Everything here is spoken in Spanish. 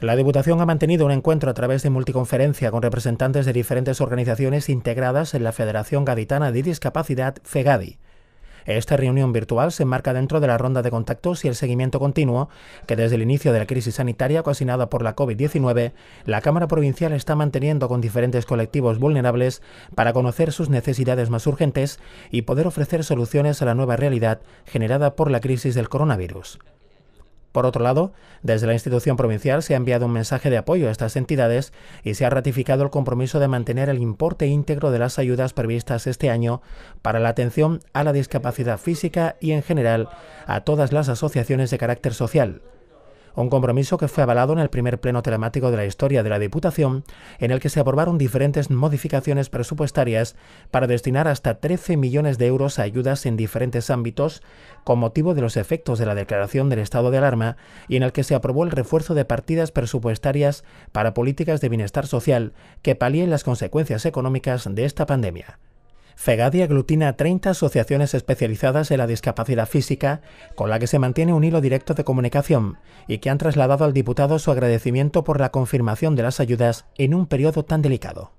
La Diputación ha mantenido un encuentro a través de multiconferencia con representantes de diferentes organizaciones integradas en la Federación Gaditana de Discapacidad, FEGADI. Esta reunión virtual se enmarca dentro de la ronda de contactos y el seguimiento continuo que desde el inicio de la crisis sanitaria ocasionada por la COVID-19, la Cámara Provincial está manteniendo con diferentes colectivos vulnerables para conocer sus necesidades más urgentes y poder ofrecer soluciones a la nueva realidad generada por la crisis del coronavirus. Por otro lado, desde la institución provincial se ha enviado un mensaje de apoyo a estas entidades y se ha ratificado el compromiso de mantener el importe íntegro de las ayudas previstas este año para la atención a la discapacidad física y en general a todas las asociaciones de carácter social un compromiso que fue avalado en el primer pleno telemático de la historia de la Diputación, en el que se aprobaron diferentes modificaciones presupuestarias para destinar hasta 13 millones de euros a ayudas en diferentes ámbitos con motivo de los efectos de la declaración del estado de alarma y en el que se aprobó el refuerzo de partidas presupuestarias para políticas de bienestar social que palíen las consecuencias económicas de esta pandemia. FEGADI aglutina 30 asociaciones especializadas en la discapacidad física, con la que se mantiene un hilo directo de comunicación y que han trasladado al diputado su agradecimiento por la confirmación de las ayudas en un periodo tan delicado.